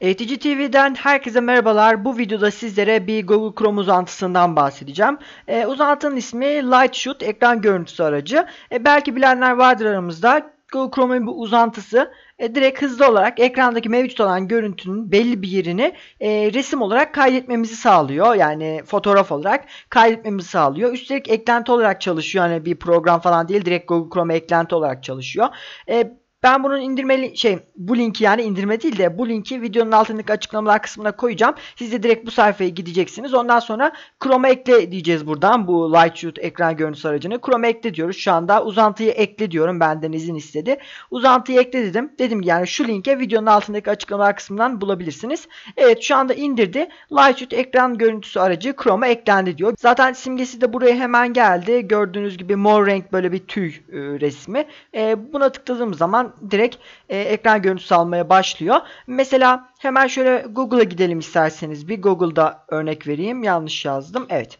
Eğitici TV'den herkese merhabalar. Bu videoda sizlere bir Google Chrome uzantısından bahsedeceğim. E, uzantının ismi Lightshoot ekran görüntüsü aracı. E, belki bilenler vardır aramızda. Google Chrome'un bu uzantısı e, direkt hızlı olarak ekrandaki mevcut olan görüntünün belli bir yerini e, resim olarak kaydetmemizi sağlıyor. Yani fotoğraf olarak kaydetmemizi sağlıyor. Üstelik eklenti olarak çalışıyor. Yani bir program falan değil direkt Google Chrome eklenti olarak çalışıyor. E, ben bunun indirmeli şey bu linki yani indirme değil de bu linki videonun altındaki açıklamalar kısmına koyacağım. Siz de direkt bu sayfaya gideceksiniz. Ondan sonra Chrome'a ekle diyeceğiz buradan bu Lightshoot ekran görüntüsü aracını. Chrome'a ekle diyoruz şu anda. Uzantıyı ekle diyorum benden izin istedi. Uzantıyı ekle dedim. Dedim yani şu linke videonun altındaki açıklamalar kısmından bulabilirsiniz. Evet şu anda indirdi. Lightshoot ekran görüntüsü aracı Chrome'a eklendi diyor. Zaten simgesi de buraya hemen geldi. Gördüğünüz gibi mor renk böyle bir tüy e, resmi. E, buna tıkladığım zaman zaman direkt e, ekran görüntüsü almaya başlıyor. Mesela hemen şöyle Google'a gidelim isterseniz. Bir Google'da örnek vereyim. Yanlış yazdım. Evet.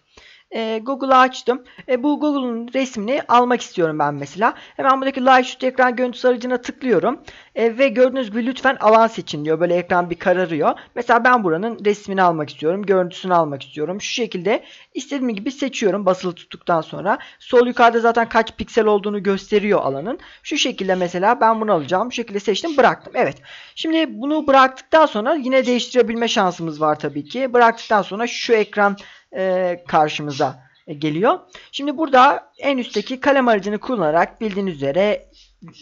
Ee, Google'a açtım. bu Google'un resmini almak istiyorum ben mesela. Hemen buradaki Live Shoot ekran görüntüsü aracına tıklıyorum. Ee, ve gördüğünüz gibi lütfen alan seçin diyor. Böyle ekran bir kararıyor. Mesela ben buranın resmini almak istiyorum. Görüntüsünü almak istiyorum. Şu şekilde istediğim gibi seçiyorum basılı tuttuktan sonra. Sol yukarıda zaten kaç piksel olduğunu gösteriyor alanın. Şu şekilde mesela ben bunu alacağım. Şu şekilde seçtim bıraktım. Evet. Şimdi bunu bıraktıktan sonra yine değiştirebilme şansımız var tabii ki. Bıraktıktan sonra şu ekran e, karşımıza e, geliyor. Şimdi burada en üstteki kalem aracını kullanarak bildiğiniz üzere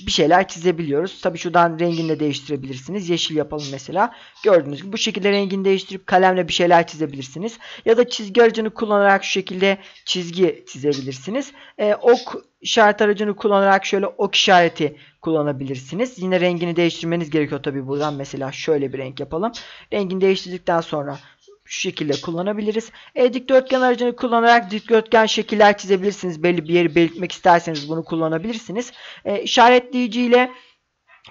bir şeyler çizebiliyoruz. Tabi şuradan rengini de değiştirebilirsiniz. Yeşil yapalım mesela. Gördüğünüz gibi bu şekilde rengini değiştirip kalemle bir şeyler çizebilirsiniz. Ya da çizgi aracını kullanarak şu şekilde çizgi çizebilirsiniz. Ee, ok işaret aracını kullanarak şöyle ok işareti kullanabilirsiniz. Yine rengini değiştirmeniz gerekiyor tabi buradan. Mesela şöyle bir renk yapalım. Rengini değiştirdikten sonra şu şekilde kullanabiliriz. E, dikdörtgen aracını kullanarak dikdörtgen şekiller çizebilirsiniz. Belli bir yeri belirtmek isterseniz bunu kullanabilirsiniz. E, işaretleyici ile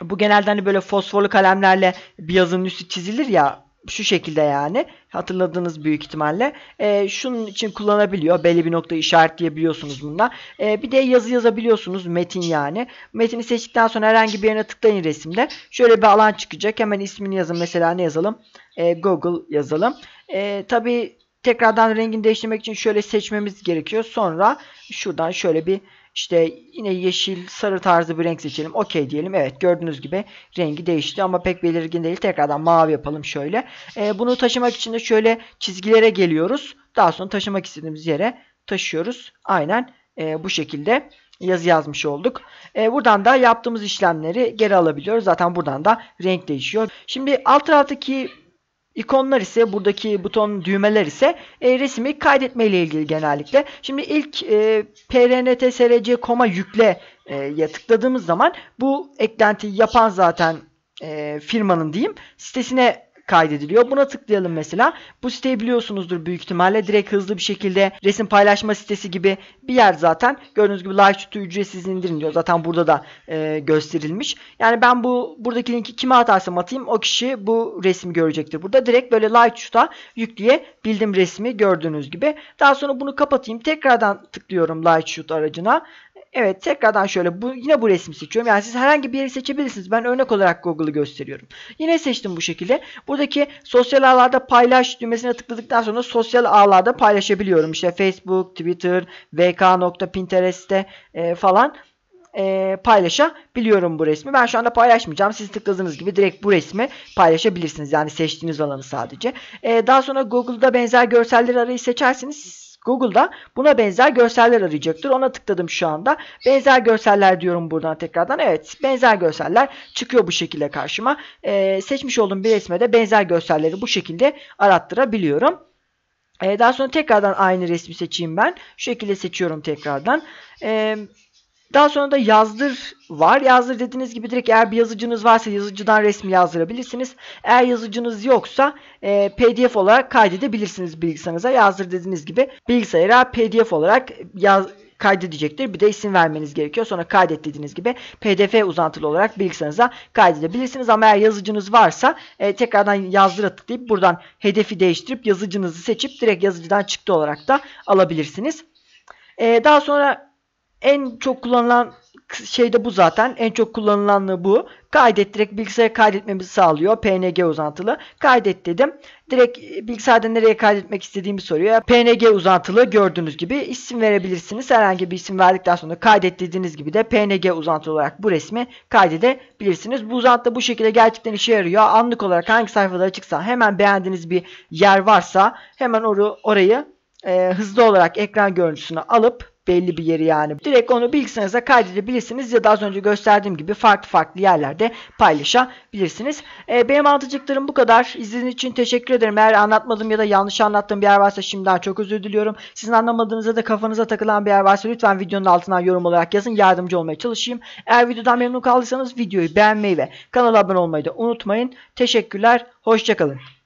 bu genelde hani böyle fosforlu kalemlerle bir yazının üstü çizilir ya şu şekilde yani hatırladığınız büyük ihtimalle e, şunun için kullanabiliyor. Belli bir nokta işaretleyebiliyorsunuz bununla. E, bir de yazı yazabiliyorsunuz metin yani. Metini seçtikten sonra herhangi bir yerine tıklayın resimde. Şöyle bir alan çıkacak. Hemen ismini yazın. Mesela ne yazalım? E, Google yazalım. E, tabii tekrardan rengini değiştirmek için şöyle seçmemiz gerekiyor. Sonra şuradan şöyle bir işte yine yeşil sarı tarzı bir renk seçelim. Okey diyelim. Evet gördüğünüz gibi rengi değişti ama pek belirgin değil. Tekrardan mavi yapalım şöyle. E, bunu taşımak için de şöyle çizgilere geliyoruz. Daha sonra taşımak istediğimiz yere taşıyoruz. Aynen e, bu şekilde yazı yazmış olduk. E, buradan da yaptığımız işlemleri geri alabiliyoruz. Zaten buradan da renk değişiyor. Şimdi alt taraftaki İkonlar ise buradaki buton düğmeler ise e, resmi kaydetme ile ilgili genellikle. Şimdi ilk e, prntsrc.com'a yükle e, tıkladığımız zaman bu eklentiyi yapan zaten e, firmanın diyeyim sitesine kaydediliyor. Buna tıklayalım mesela. Bu siteyi biliyorsunuzdur büyük ihtimalle. Direkt hızlı bir şekilde resim paylaşma sitesi gibi bir yer zaten. Gördüğünüz gibi live tutu ücretsiz indirin diyor. Zaten burada da e, gösterilmiş. Yani ben bu buradaki linki kime atarsam atayım o kişi bu resmi görecektir. Burada direkt böyle live tuta yükleyebildim resmi gördüğünüz gibi. Daha sonra bunu kapatayım. Tekrardan tıklıyorum Lightshoot aracına evet tekrardan şöyle bu yine bu resmi seçiyorum. Yani siz herhangi bir yeri seçebilirsiniz. Ben örnek olarak Google'ı gösteriyorum. Yine seçtim bu şekilde. Buradaki sosyal ağlarda paylaş düğmesine tıkladıktan sonra sosyal ağlarda paylaşabiliyorum. İşte Facebook, Twitter, vk.pinterest'te e, falan e, paylaşabiliyorum bu resmi. Ben şu anda paylaşmayacağım. Siz tıkladığınız gibi direkt bu resmi paylaşabilirsiniz. Yani seçtiğiniz alanı sadece. E, daha sonra Google'da benzer görselleri arayı seçersiniz Google'da buna benzer görseller arayacaktır. Ona tıkladım şu anda. Benzer görseller diyorum buradan tekrardan. Evet benzer görseller çıkıyor bu şekilde karşıma. Ee, seçmiş olduğum bir resme de benzer görselleri bu şekilde arattırabiliyorum. Ee, daha sonra tekrardan aynı resmi seçeyim ben. Şu şekilde seçiyorum tekrardan. Ee, daha sonra da yazdır var. Yazdır dediğiniz gibi direkt eğer bir yazıcınız varsa yazıcıdan resmi yazdırabilirsiniz. Eğer yazıcınız yoksa e, pdf olarak kaydedebilirsiniz bilgisayarınıza. Yazdır dediğiniz gibi bilgisayara pdf olarak yaz kaydedecektir. Bir de isim vermeniz gerekiyor. Sonra kaydet dediğiniz gibi pdf uzantılı olarak bilgisayarınıza kaydedebilirsiniz. Ama eğer yazıcınız varsa e, tekrardan yazdıra tıklayıp buradan hedefi değiştirip yazıcınızı seçip direkt yazıcıdan çıktı olarak da alabilirsiniz. E, daha sonra en çok kullanılan şey de bu zaten. En çok kullanılanlığı bu. Kaydet direkt bilgisayara kaydetmemizi sağlıyor. PNG uzantılı. Kaydet dedim. Direkt e, bilgisayarda nereye kaydetmek istediğimi soruyor. PNG uzantılı gördüğünüz gibi isim verebilirsiniz. Herhangi bir isim verdikten sonra kaydet dediğiniz gibi de PNG uzantılı olarak bu resmi kaydedebilirsiniz. Bu uzantı bu şekilde gerçekten işe yarıyor. Anlık olarak hangi sayfada açıksa hemen beğendiğiniz bir yer varsa hemen or orayı e, hızlı olarak ekran görüntüsünü alıp belli bir yeri yani. Direkt onu bilgisayarınıza kaydedebilirsiniz ya da az önce gösterdiğim gibi farklı farklı yerlerde paylaşabilirsiniz. E, benim anlatacaklarım bu kadar. İzlediğiniz için teşekkür ederim. Eğer anlatmadım ya da yanlış anlattığım bir yer varsa şimdiden çok özür diliyorum. Sizin anlamadığınızda da kafanıza takılan bir yer varsa lütfen videonun altına yorum olarak yazın. Yardımcı olmaya çalışayım. Eğer videodan memnun kaldıysanız videoyu beğenmeyi ve kanala abone olmayı da unutmayın. Teşekkürler. Hoşçakalın.